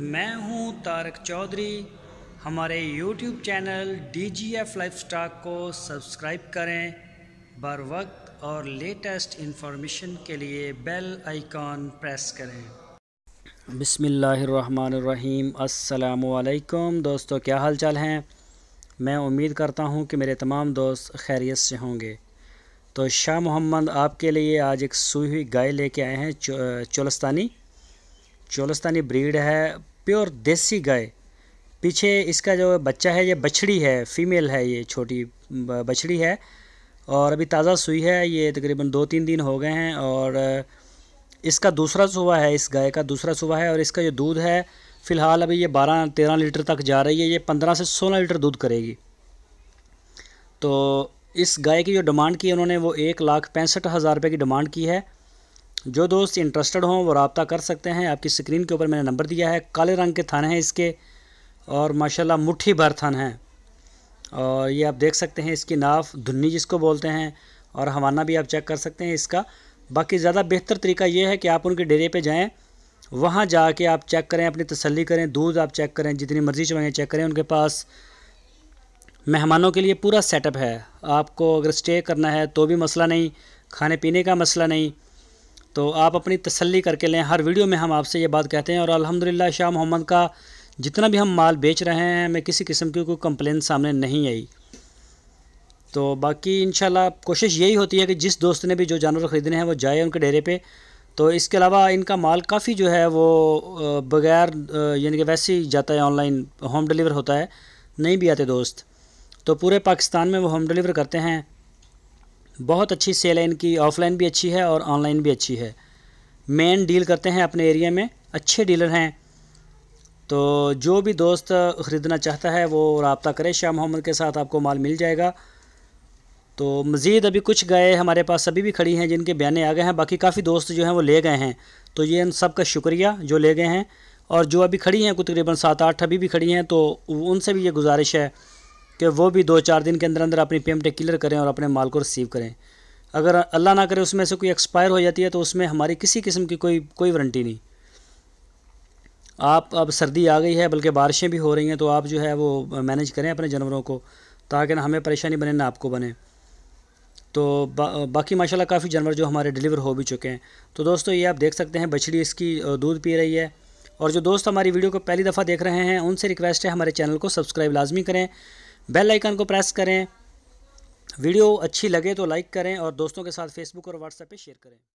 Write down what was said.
میں ہوں تارک چودھری ہمارے YouTube channel D G F life stock کو سبسکرائب کریں بر وقت اور لیٹسٹ انفارمیشن کے لیے بیل آئیکن پریس کریں بسم اللہ الرحمن الرحیم السلام علیکم دوستو کیا حال چال ہیں میں امید کرتا ہوں کہ میرے تمام دوست خیریت سے ہوں گے تو شاہ محمد آپ کے لیے آج ایک سوئی گائے لے کے آئے ہیں چولستانی چولستانی بریڈ ہے پیور دیسی گائے پیچھے اس کا جو بچہ ہے یہ بچھڑی ہے فیمیل ہے یہ چھوٹی بچھڑی ہے اور ابھی تازہ سوئی ہے یہ تقریباً دو تین دن ہو گئے ہیں اور اس کا دوسرا صبح ہے اس گائے کا دوسرا صبح ہے اور اس کا جو دودھ ہے فی الحال ابھی یہ بارہ تیرہ لیٹر تک جا رہی ہے یہ پندرہ سے سولہ لیٹر دودھ کرے گی تو اس گائے کی جو ڈیمانڈ کی انہوں نے وہ ایک لاکھ پینسٹھ ہزار روپے کی ڈیمانڈ کی ہے جو دوست انٹرسٹڈ ہوں وہ رابطہ کر سکتے ہیں آپ کی سکرین کے اوپر میں نے نمبر دیا ہے کالے رنگ کے تھانے ہیں اس کے اور ماشاءاللہ اللہ مٹھی بھر تھان ہیں اور یہ آپ دیکھ سکتے ہیں اس کی ناف دھنی جس کو بولتے ہیں اور ہوانہ بھی آپ چیک کر سکتے ہیں اس کا باقی زیادہ بہتر طریقہ یہ ہے کہ آپ ان کے ڈیرے پہ جائیں وہاں جا کے آپ چیک کریں اپنی تسلی کریں دودھ آپ چیک کریں جتنی مرضی چوائیں چیک کریں ان کے پاس مہمانوں کے لیے پورا سیٹ اپ ہے آپ کو اگر سٹے کرنا ہے تو بھی مسئلہ نہیں کھانے پینے کا مسئلہ نہیں تو آپ اپنی تسلی کر کے لیں ہر ویڈیو میں ہم آپ سے یہ بات کہتے ہیں اور الحمدللہ شاہ محمد کا جتنا بھی ہم مال بیچ رہے ہیں ہمیں کسی قسم کی کوئی کمپلین سامنے نہیں آئی تو باقی انشاءاللہ کوشش یہی ہوتی ہے کہ جس دوست نے بھی جو جانور خریدنے ہیں وہ جائے ان کے ڈیرے پہ تو اس کے علاوہ ان کا مال کافی جو ہے وہ بغیر یعنی کہ ویسے ہی جاتا ہے آن لائن ہوم ڈیلیور ہوتا ہے نہیں بھی آتے دوست تو پورے پاکستان میں وہ ہوم ڈیلیور کرتے ہیں بہت اچھی سیل ہے ان کی آف لائن بھی اچھی ہے اور آن لائن بھی اچھی ہے مین ڈیل کرتے ہیں اپنے ایریا میں اچھے ڈیلر ہیں تو جو بھی دوست خریدنا چاہتا ہے وہ رابطہ کرے شاہ محمد کے ساتھ آپ کو مال مل جائے گا تو مزید ابھی کچھ گئے ہمارے پاس ابھی بھی کھڑی ہیں جن کے بیانے آ گئے ہیں باقی کافی دوست جو ہیں وہ لے گئے ہیں تو یہ ان سب کا شکریہ جو لے گئے ہیں اور جو ابھی کھڑی ہیں تقریباً سات آٹھ ابھی بھی کھڑی ہیں تو ان سے بھی یہ گزارش ہے کہ وہ بھی دو چار دن کے اندر اندر اپنی پی ایم ٹی کلیئر کریں اور اپنے مال کو ریسیو کریں اگر اللہ نہ کرے اس میں سے کوئی ایکسپائر ہو جاتی ہے تو اس میں ہماری کسی قسم کی کوئی کوئی وارنٹی نہیں آپ اب سردی آ گئی ہے بلکہ بارشیں بھی ہو رہی ہیں تو آپ جو ہے وہ مینج کریں اپنے جانوروں کو تاکہ نہ ہمیں پریشانی بنے نہ آپ کو بنے تو با باقی ماشاء اللہ کافی جانور جو ہمارے ڈلیور ہو بھی چکے ہیں تو دوستو یہ آپ دیکھ سکتے ہیں بچڑی اس کی دودھ پی رہی ہے اور جو دوست ہماری ویڈیو کو پہلی دفعہ دیکھ رہے ہیں ان سے ریکویسٹ ہے ہمارے چینل کو سبسکرائب لازمی کریں بیل آئیکن کو پریس کریں ویڈیو اچھی لگے تو لائک کریں اور دوستوں کے ساتھ فیس بک اور واٹس ایپ پہ شیئر کریں